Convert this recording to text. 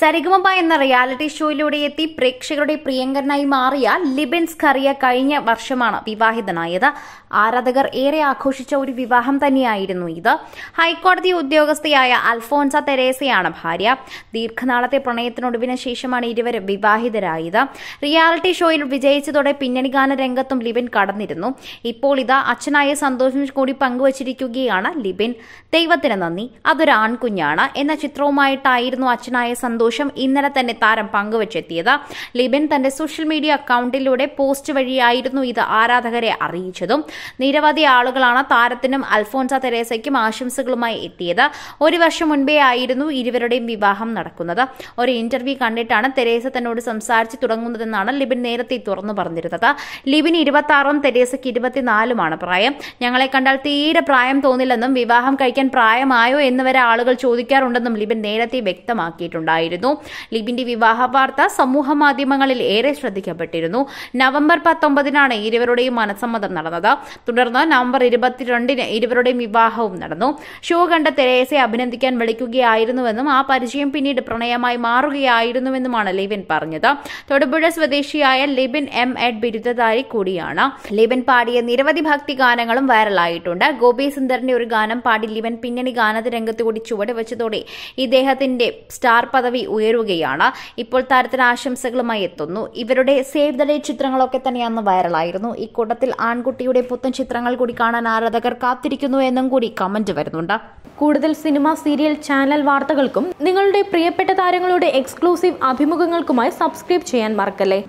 സരിഗമബ എന്ന റിയാലിറ്റി ഷോയിലൂടെ എത്തി പ്രേക്ഷകരുടെ പ്രിയങ്കരനായി മാറിയ ലിബൻസ് ഖറിയ കഴിഞ്ഞ വർഷമാണ് വിവാഹിതനായത് ആരാധകർ ഏറെ ആഘോഷിച്ച ഒരു വിവാഹം തന്നെയായിരുന്നു ഇത് ഹൈക്കോടതി ഉദ്യോഗസ്ഥയായ അൽഫോൻസ തെരേസയാണ് ഭാര്യ ദീർഘനാളത്തെ പ്രണയത്തിനൊടുവിന് ശേഷമാണ് ഇരുവരും വിവാഹിതരായത് റിയാലിറ്റി ഷോയിൽ വിജയിച്ചതോടെ പിന്നണി ഗാന രംഗത്തും ലിബിൻ കടന്നിരുന്നു ഇപ്പോൾ ഇത് അച്ഛനായ സന്തോഷം കൂടി പങ്കുവച്ചിരിക്കുകയാണ് ലിബിൻ ദൈവത്തിന് നന്ദി അതൊരു ആൺകുഞ്ഞാണ് എന്ന ചിത്രവുമായിട്ടായിരുന്നു അച്ഛനായ സന്തോഷം സന്തോഷം ഇന്നലെ തന്നെ താരം പങ്കുവച്ചെത്തിയത് ലിബിൻ തന്റെ സോഷ്യൽ മീഡിയ അക്കൗണ്ടിലൂടെ പോസ്റ്റ് വഴിയായിരുന്നു ഇത് ആരാധകരെ അറിയിച്ചതും നിരവധി ആളുകളാണ് താരത്തിനും അൽഫോൻസ തെരേസയ്ക്കും ആശംസകളുമായി എത്തിയത് ഒരു വർഷം മുൻപേ ആയിരുന്നു ഇരുവരുടെയും വിവാഹം നടക്കുന്നത് ഒരു ഇന്റർവ്യൂ കണ്ടിട്ടാണ് തെരേസ തന്നോട് സംസാരിച്ചു തുടങ്ങുന്നതെന്നാണ് ലിബിൻ നേരത്തെ തുറന്നു പറഞ്ഞിരുന്നത് ലിബിൻ ആറും തെരേസയ്ക്ക് ഇരുപത്തിനാലുമാണ് പ്രായം ഞങ്ങളെ കണ്ടാൽ തീരെ പ്രായം തോന്നില്ലെന്നും വിവാഹം കഴിക്കാൻ പ്രായമായോ എന്ന് വരെ ആളുകൾ ചോദിക്കാറുണ്ടെന്നും ലിബിൻ നേരത്തെ വ്യക്തമാക്കിയിട്ടുണ്ടായിരുന്നു ഉണ്ടായിരുന്നു ലിബിന്റെ വിവാഹ വാർത്ത സമൂഹ മാധ്യമങ്ങളിൽ ഏറെ ശ്രദ്ധിക്കപ്പെട്ടിരുന്നു നവംബർ പത്തൊമ്പതിനാണ് ഇരുവരുടെയും മനസ്സമ്മതം നടന്നത് തുടർന്ന് നവംബർ ഇരുപത്തിരണ്ടിന് ഇരുവരുടെയും വിവാഹവും നടന്നു ഷോ കണ്ട തെരേസയെ അഭിനന്ദിക്കാൻ വിളിക്കുകയായിരുന്നുവെന്നും ആ പരിചയം പിന്നീട് പ്രണയമായി മാറുകയായിരുന്നുവെന്നുമാണ് ലിബിൻ പറഞ്ഞത് തൊടുപുഴ സ്വദേശിയായ ലിബിൻ എം എഡ് ബിരുദധാരി കൂടിയാണ് ലിബിൻ പാടിയ നിരവധി ഭക്തി ഗാനങ്ങളും വൈറലായിട്ടുണ്ട് ഗോപി സുന്ദറിന്റെ ഒരു ഗാനം പാടി ലിബൻ പിന്നണി ഗാനരംഗത്ത് കൂടി ചുവടുവെച്ചതോടെ ഇദ്ദേഹത്തിന്റെ സ്റ്റാർ പദവി ഉയരുകയാണ് ഇപ്പോൾ താരത്തിന് ആശംസകളുമായി എത്തുന്നു ഇവരുടെ സേവ് ദ ഡേ ചിത്രങ്ങളൊക്കെ തന്നെ അന്ന് വൈറലായിരുന്നു ഇക്കൂട്ടത്തിൽ ആൺകുട്ടിയുടെ പുത്തൻ ചിത്രങ്ങൾ കൂടി കാണാൻ ആരാധകർ കാത്തിരിക്കുന്നു എന്നും കൂടി കമന്റ് വരുന്നുണ്ട് കൂടുതൽ സിനിമ സീരിയൽ ചാനൽ വാർത്തകൾക്കും നിങ്ങളുടെ പ്രിയപ്പെട്ട താരങ്ങളുടെ എക്സ്ക്ലൂസീവ് അഭിമുഖങ്ങൾക്കുമായി സബ്സ്ക്രൈബ് ചെയ്യാൻ മറക്കല്ലേ